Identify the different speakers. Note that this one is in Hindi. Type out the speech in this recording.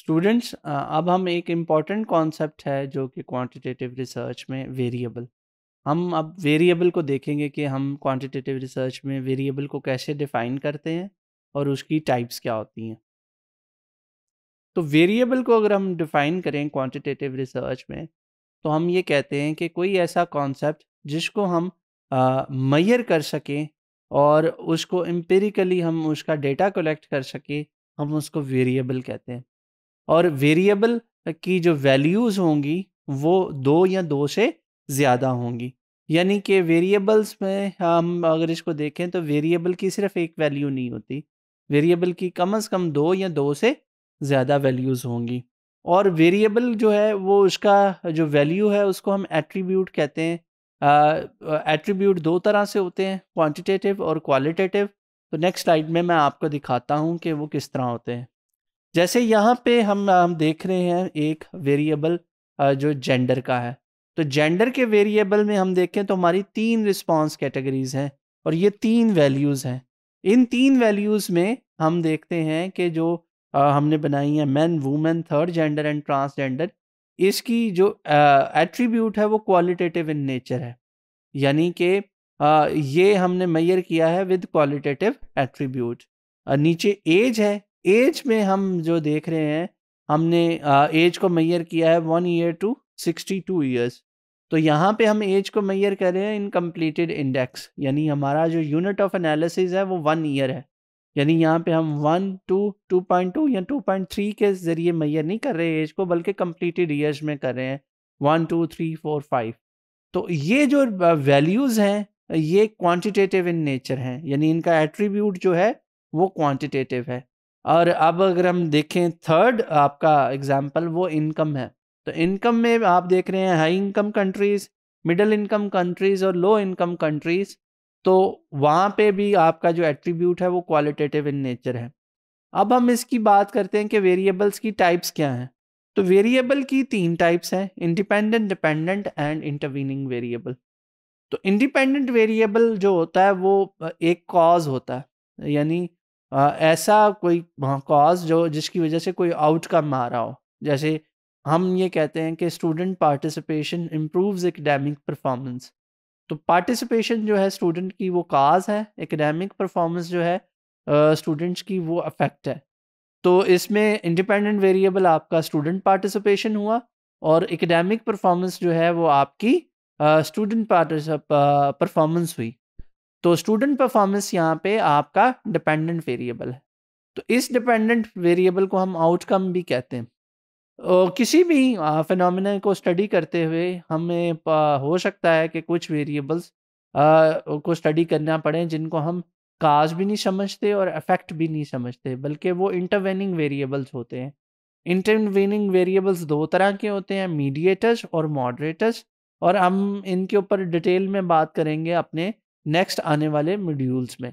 Speaker 1: स्टूडेंट्स अब हम एक इम्पॉर्टेंट कॉन्सेप्ट है जो कि क्वांटिटेटिव रिसर्च में वेरिएबल हम अब वेरिएबल को देखेंगे कि हम क्वांटिटेटिव रिसर्च में वेरिएबल को कैसे डिफ़ाइन करते हैं और उसकी टाइप्स क्या होती हैं तो वेरिएबल को अगर हम डिफ़ाइन करें क्वांटिटेटिव रिसर्च में तो हम ये कहते हैं कि कोई ऐसा कॉन्सेप्ट जिसको हम मैयर कर सकें और उसको एम्पेरिकली हम उसका डेटा कलेक्ट कर सकें हम उसको वेरिएबल कहते हैं और वेरिएबल की जो वैल्यूज़ होंगी वो दो या दो से ज़्यादा होंगी यानी कि वेरिएबल्स में हम अगर इसको देखें तो वेरिएबल की सिर्फ एक वैल्यू नहीं होती वेरिएबल की कम अज़ कम दो या दो से ज़्यादा वैल्यूज़ होंगी और वेरिएबल जो है वो उसका जो वैल्यू है उसको हम एट्रीब्यूट कहते हैं एट्रीब्यूट uh, दो तरह से होते हैं क्वांटिटेटिव और क्वालिटेटिव तो नेक्स्ट स्लाइड में मैं आपको दिखाता हूँ कि वो किस तरह होते हैं जैसे यहाँ पे हम हम देख रहे हैं एक वेरिएबल जो जेंडर का है तो जेंडर के वेरिएबल में हम देखें तो हमारी तीन रिस्पॉन्स कैटेगरीज हैं और ये तीन वैल्यूज़ हैं इन तीन वैल्यूज़ में हम देखते हैं कि जो आ, हमने बनाई है man women third gender and transgender इसकी जो एट्रीब्यूट है वो क्वालिटेटिव इन नेचर है यानी कि ये हमने मैयर किया है विद क्वालिटेटिव एट्रीब्यूट नीचे एज है एज में हम जो देख रहे हैं हमने एज को मैयर किया है one year to sixty two years तो यहाँ पे हम एज को मैयर कर रहे हैं इन कम्प्लीटेड इंडेक्स यानी हमारा जो यूनिट ऑफ एनालिसिस है वो वन ईयर है यानी यहाँ पे हम one two two point two या टू पॉइंट थ्री के ज़रिए मैयर नहीं कर रहे एज को बल्कि कम्प्लीटेड ईयर्स में कर रहे हैं one two three four five तो ये जो वैल्यूज़ हैं ये क्वांटिटेटिव इन नेचर हैं यानी इनका एट्रीब्यूट जो है वो क्वांटिटेटिव है और अब अगर हम देखें थर्ड आपका एग्जाम्पल वो इनकम है तो इनकम में आप देख रहे हैं high income countries middle income countries और लो इनकम कंट्रीज़ तो वहाँ पे भी आपका जो एट्रीब्यूट है वो क्वालिटेटिव इन नेचर है अब हम इसकी बात करते हैं कि वेरिएबल्स की टाइप्स क्या हैं तो वेरिएबल की तीन टाइप्स हैं independent dependent and intervening variable तो इंडिपेंडेंट वेरिएबल जो होता है वो एक कॉज होता है यानी आ, ऐसा कोई कॉज हाँ, जो जिसकी वजह से कोई आउटकम आ रहा हो जैसे हम ये कहते हैं कि student participation improves academic performance तो पार्टिसिपेशन जो है स्टूडेंट की वो काज है एकेडमिक परफॉर्मेंस जो है स्टूडेंट्स की वो अफेक्ट है तो इसमें इंडिपेंडेंट वेरिएबल आपका स्टूडेंट पार्टिसिपेशन हुआ और एकेडमिक परफॉर्मेंस जो है वो आपकी स्टूडेंट परफॉर्मेंस हुई तो स्टूडेंट परफॉर्मेंस यहाँ पे आपका डिपेंडेंट वेरिएबल है तो इस डिपेंडेंट वेरिएबल को हम आउटकम भी कहते हैं और किसी भी फिनमिना को स्टडी करते हुए हमें हो सकता है कि कुछ वेरिएबल्स को स्टडी करना पड़े जिनको हम काज भी नहीं समझते और अफेक्ट भी नहीं समझते बल्कि वो इंटरवेनिंग वेरिएबल्स होते हैं इंटरवेनिंग वेरिएबल्स दो तरह के होते हैं मीडिएटर्स और मॉडरेटर्स और हम इनके ऊपर डिटेल में बात करेंगे अपने नेक्स्ट आने वाले मॉड्यूल्स में